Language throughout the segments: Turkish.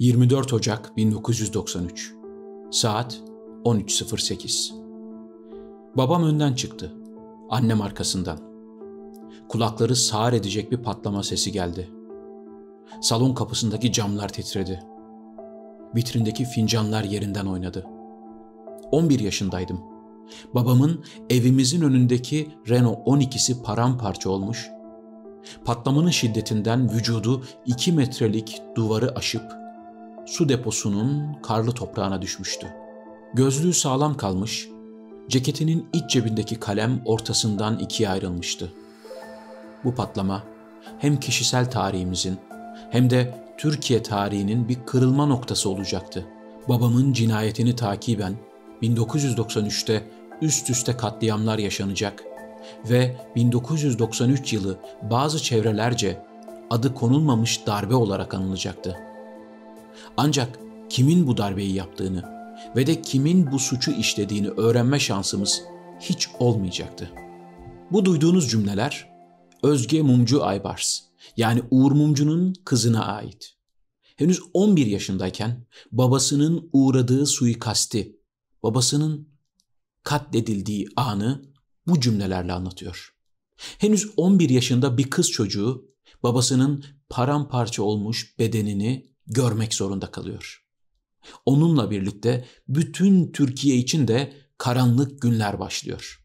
24 Ocak 1993 Saat 13.08 Babam önden çıktı. Annem arkasından. Kulakları sağır edecek bir patlama sesi geldi. Salon kapısındaki camlar titredi. Vitrindeki fincanlar yerinden oynadı. 11 yaşındaydım. Babamın evimizin önündeki Renault 12'si paramparça olmuş. Patlamanın şiddetinden vücudu 2 metrelik duvarı aşıp su deposunun karlı toprağına düşmüştü. Gözlüğü sağlam kalmış, ceketinin iç cebindeki kalem ortasından ikiye ayrılmıştı. Bu patlama hem kişisel tarihimizin hem de Türkiye tarihinin bir kırılma noktası olacaktı. Babamın cinayetini takiben 1993'te üst üste katliamlar yaşanacak ve 1993 yılı bazı çevrelerce adı konulmamış darbe olarak anılacaktı. Ancak kimin bu darbeyi yaptığını ve de kimin bu suçu işlediğini öğrenme şansımız hiç olmayacaktı. Bu duyduğunuz cümleler Özge Mumcu Aybars yani Uğur Mumcu'nun kızına ait. Henüz 11 yaşındayken babasının uğradığı suikasti, babasının katledildiği anı bu cümlelerle anlatıyor. Henüz 11 yaşında bir kız çocuğu babasının paramparça olmuş bedenini görmek zorunda kalıyor. Onunla birlikte bütün Türkiye için de karanlık günler başlıyor.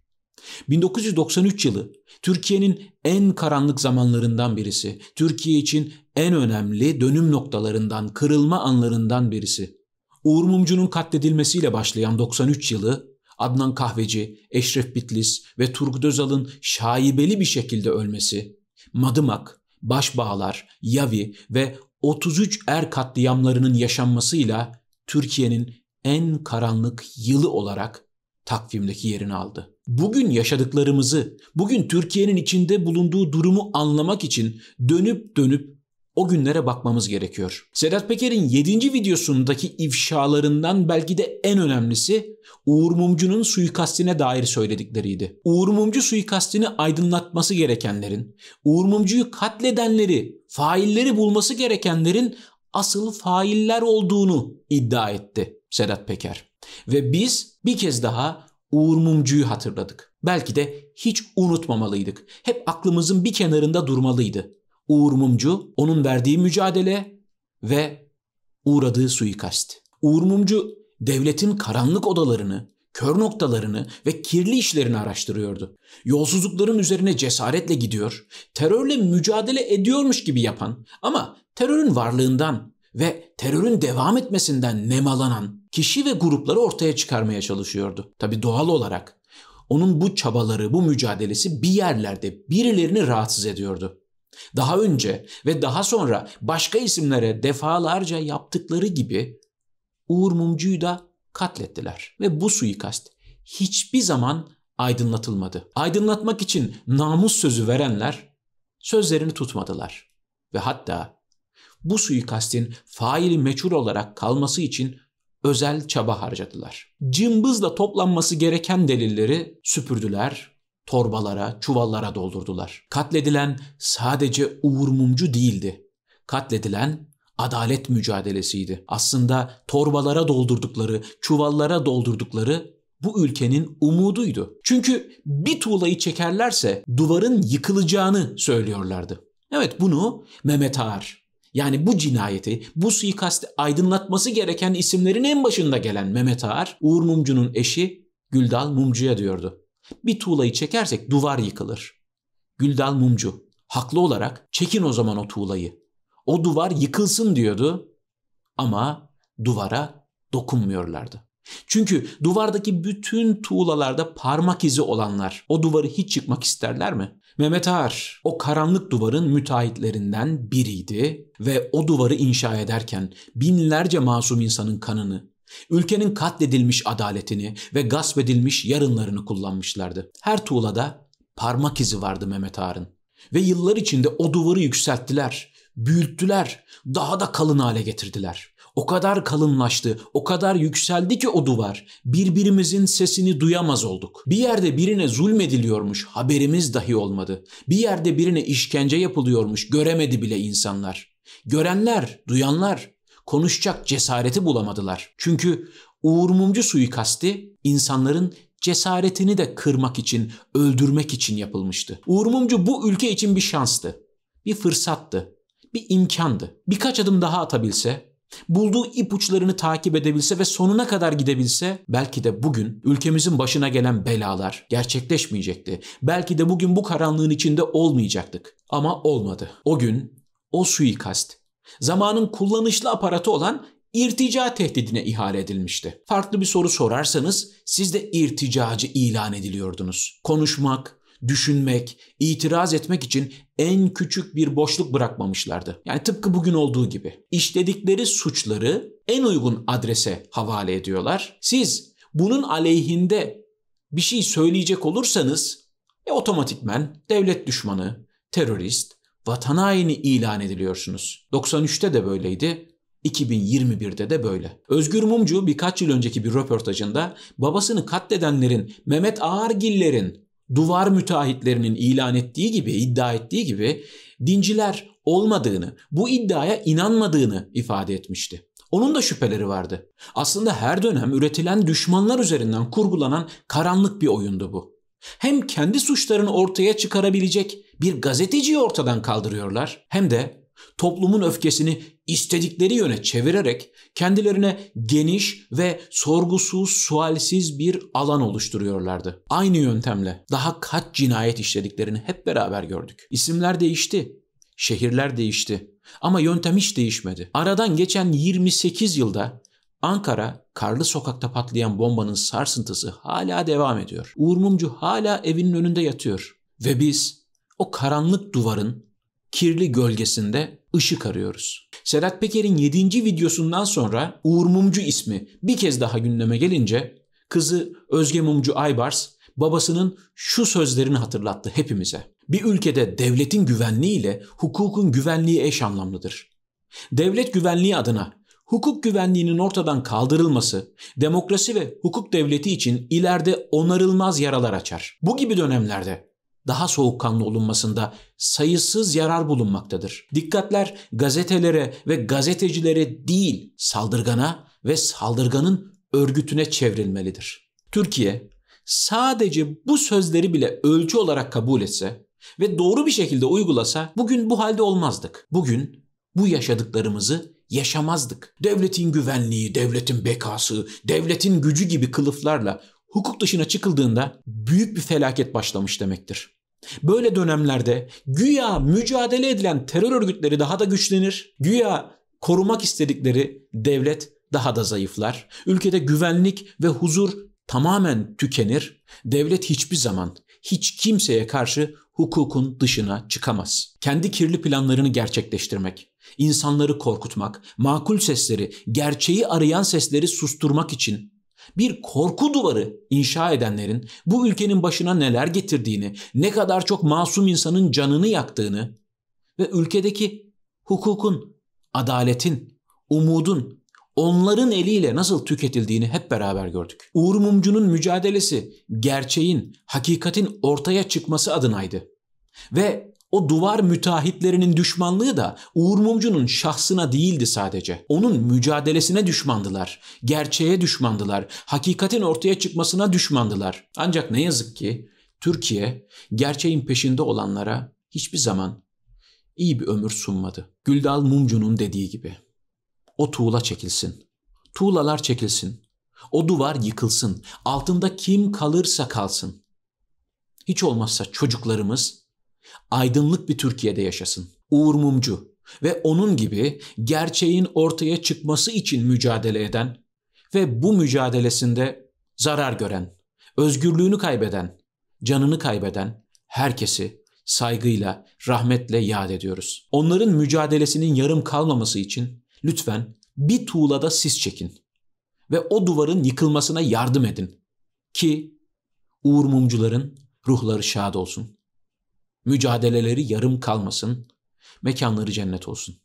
1993 yılı Türkiye'nin en karanlık zamanlarından birisi, Türkiye için en önemli dönüm noktalarından, kırılma anlarından birisi. Uğur Mumcu'nun katledilmesiyle başlayan 93 yılı Adnan Kahveci, Eşref Bitlis ve Turgut Özal'ın şaibeli bir şekilde ölmesi, Madımak, Başbağlar, Yavi ve 33 er katliamlarının yaşanmasıyla Türkiye'nin en karanlık yılı olarak takvimdeki yerini aldı. Bugün yaşadıklarımızı, bugün Türkiye'nin içinde bulunduğu durumu anlamak için dönüp dönüp o günlere bakmamız gerekiyor. Sedat Peker'in 7. videosundaki ifşalarından belki de en önemlisi Uğur Mumcu'nun suikastine dair söyledikleriydi. Uğur Mumcu suikastini aydınlatması gerekenlerin, Uğur Mumcu'yu katledenleri failleri bulması gerekenlerin asıl failler olduğunu iddia etti Sedat Peker. Ve biz bir kez daha Uğur Mumcu'yu hatırladık. Belki de hiç unutmamalıydık. Hep aklımızın bir kenarında durmalıydı. Uğur Mumcu, onun verdiği mücadele ve uğradığı suikast. Uğur Mumcu devletin karanlık odalarını, kör noktalarını ve kirli işlerini araştırıyordu. Yolsuzlukların üzerine cesaretle gidiyor, terörle mücadele ediyormuş gibi yapan ama terörün varlığından ve terörün devam etmesinden nemalanan kişi ve grupları ortaya çıkarmaya çalışıyordu. Tabi doğal olarak onun bu çabaları, bu mücadelesi bir yerlerde birilerini rahatsız ediyordu. Daha önce ve daha sonra başka isimlere defalarca yaptıkları gibi Uğur Mumcu'yu da katlettiler. Ve bu suikast hiçbir zaman aydınlatılmadı. Aydınlatmak için namus sözü verenler sözlerini tutmadılar. Ve hatta bu suikastin faili meçhul olarak kalması için özel çaba harcadılar. Cımbızla toplanması gereken delilleri süpürdüler, torbalara, çuvallara doldurdular. Katledilen sadece Uğur Mumcu değildi. Katledilen adalet mücadelesiydi. Aslında torbalara doldurdukları, çuvallara doldurdukları bu ülkenin umuduydu. Çünkü bir tuğlayı çekerlerse duvarın yıkılacağını söylüyorlardı. Evet bunu Mehmet Ağar yani bu cinayeti, bu suikasti aydınlatması gereken isimlerin en başında gelen Mehmet Ağar, Uğur Mumcu'nun eşi Güldal Mumcu'ya diyordu. Bir tuğlayı çekersek duvar yıkılır. Güldal Mumcu haklı olarak çekin o zaman o tuğlayı. O duvar yıkılsın diyordu ama duvara dokunmuyorlardı. Çünkü duvardaki bütün tuğlalarda parmak izi olanlar o duvarı hiç çıkmak isterler mi? Mehmet Ağar o karanlık duvarın müteahhitlerinden biriydi ve o duvarı inşa ederken binlerce masum insanın kanını, ülkenin katledilmiş adaletini ve gasp edilmiş yarınlarını kullanmışlardı. Her tuğlada parmak izi vardı Mehmet Ağar'ın ve yıllar içinde o duvarı yükselttiler büyüttüler, daha da kalın hale getirdiler. O kadar kalınlaştı, o kadar yükseldi ki o duvar. Birbirimizin sesini duyamaz olduk. Bir yerde birine zulmediliyormuş, haberimiz dahi olmadı. Bir yerde birine işkence yapılıyormuş, göremedi bile insanlar. Görenler, duyanlar konuşacak cesareti bulamadılar. Çünkü Uğur Mumcu suikasti insanların cesaretini de kırmak için, öldürmek için yapılmıştı. Uğur Mumcu bu ülke için bir şanstı, bir fırsattı bir imkandı. Birkaç adım daha atabilse, bulduğu ipuçlarını takip edebilse ve sonuna kadar gidebilse belki de bugün ülkemizin başına gelen belalar gerçekleşmeyecekti. Belki de bugün bu karanlığın içinde olmayacaktık. Ama olmadı. O gün o suikast zamanın kullanışlı aparatı olan irtica tehdidine ihale edilmişti. Farklı bir soru sorarsanız siz de irticacı ilan ediliyordunuz. Konuşmak, düşünmek, itiraz etmek için en küçük bir boşluk bırakmamışlardı. Yani tıpkı bugün olduğu gibi. İşledikleri suçları en uygun adrese havale ediyorlar. Siz bunun aleyhinde bir şey söyleyecek olursanız e, otomatikmen devlet düşmanı, terörist, vatan haini ilan ediliyorsunuz. 93'te de böyleydi, 2021'de de böyle. Özgür Mumcu birkaç yıl önceki bir röportajında babasını katledenlerin Mehmet Ağargillerin duvar müteahhitlerinin ilan ettiği gibi, iddia ettiği gibi dinciler olmadığını, bu iddiaya inanmadığını ifade etmişti. Onun da şüpheleri vardı. Aslında her dönem üretilen düşmanlar üzerinden kurgulanan karanlık bir oyundu bu. Hem kendi suçlarını ortaya çıkarabilecek bir gazeteciyi ortadan kaldırıyorlar hem de toplumun öfkesini istedikleri yöne çevirerek kendilerine geniş ve sorgusuz, sualsiz bir alan oluşturuyorlardı. Aynı yöntemle daha kaç cinayet işlediklerini hep beraber gördük. İsimler değişti, şehirler değişti ama yöntem hiç değişmedi. Aradan geçen 28 yılda Ankara, karlı sokakta patlayan bombanın sarsıntısı hala devam ediyor. Uğur Mumcu hala evinin önünde yatıyor. Ve biz o karanlık duvarın kirli gölgesinde ışık arıyoruz. Sedat Peker'in 7. videosundan sonra Uğur Mumcu ismi bir kez daha gündeme gelince kızı Özge Mumcu Aybars babasının şu sözlerini hatırlattı hepimize. Bir ülkede devletin güvenliği ile hukukun güvenliği eş anlamlıdır. Devlet güvenliği adına hukuk güvenliğinin ortadan kaldırılması demokrasi ve hukuk devleti için ileride onarılmaz yaralar açar. Bu gibi dönemlerde daha soğukkanlı olunmasında sayısız yarar bulunmaktadır. Dikkatler gazetelere ve gazetecilere değil saldırgana ve saldırganın örgütüne çevrilmelidir. Türkiye sadece bu sözleri bile ölçü olarak kabul etse ve doğru bir şekilde uygulasa bugün bu halde olmazdık. Bugün bu yaşadıklarımızı yaşamazdık. Devletin güvenliği, devletin bekası, devletin gücü gibi kılıflarla hukuk dışına çıkıldığında büyük bir felaket başlamış demektir. Böyle dönemlerde güya mücadele edilen terör örgütleri daha da güçlenir. Güya korumak istedikleri devlet daha da zayıflar. Ülkede güvenlik ve huzur tamamen tükenir. Devlet hiçbir zaman hiç kimseye karşı hukukun dışına çıkamaz. Kendi kirli planlarını gerçekleştirmek, insanları korkutmak, makul sesleri, gerçeği arayan sesleri susturmak için bir korku duvarı inşa edenlerin bu ülkenin başına neler getirdiğini, ne kadar çok masum insanın canını yaktığını ve ülkedeki hukukun, adaletin, umudun onların eliyle nasıl tüketildiğini hep beraber gördük. Uğur Mumcu'nun mücadelesi gerçeğin, hakikatin ortaya çıkması adınaydı. Ve o duvar müteahhitlerinin düşmanlığı da Uğur Mumcu'nun şahsına değildi sadece. Onun mücadelesine düşmandılar, gerçeğe düşmandılar, hakikatin ortaya çıkmasına düşmandılar. Ancak ne yazık ki Türkiye gerçeğin peşinde olanlara hiçbir zaman iyi bir ömür sunmadı. Güldal Mumcu'nun dediği gibi. O tuğla çekilsin. Tuğlalar çekilsin. O duvar yıkılsın. Altında kim kalırsa kalsın. Hiç olmazsa çocuklarımız aydınlık bir Türkiye'de yaşasın. Uğur Mumcu ve onun gibi gerçeğin ortaya çıkması için mücadele eden ve bu mücadelesinde zarar gören, özgürlüğünü kaybeden, canını kaybeden herkesi saygıyla, rahmetle yad ediyoruz. Onların mücadelesinin yarım kalmaması için lütfen bir tuğlada siz çekin ve o duvarın yıkılmasına yardım edin ki Uğur Mumcuların ruhları şad olsun.'' mücadeleleri yarım kalmasın, mekanları cennet olsun.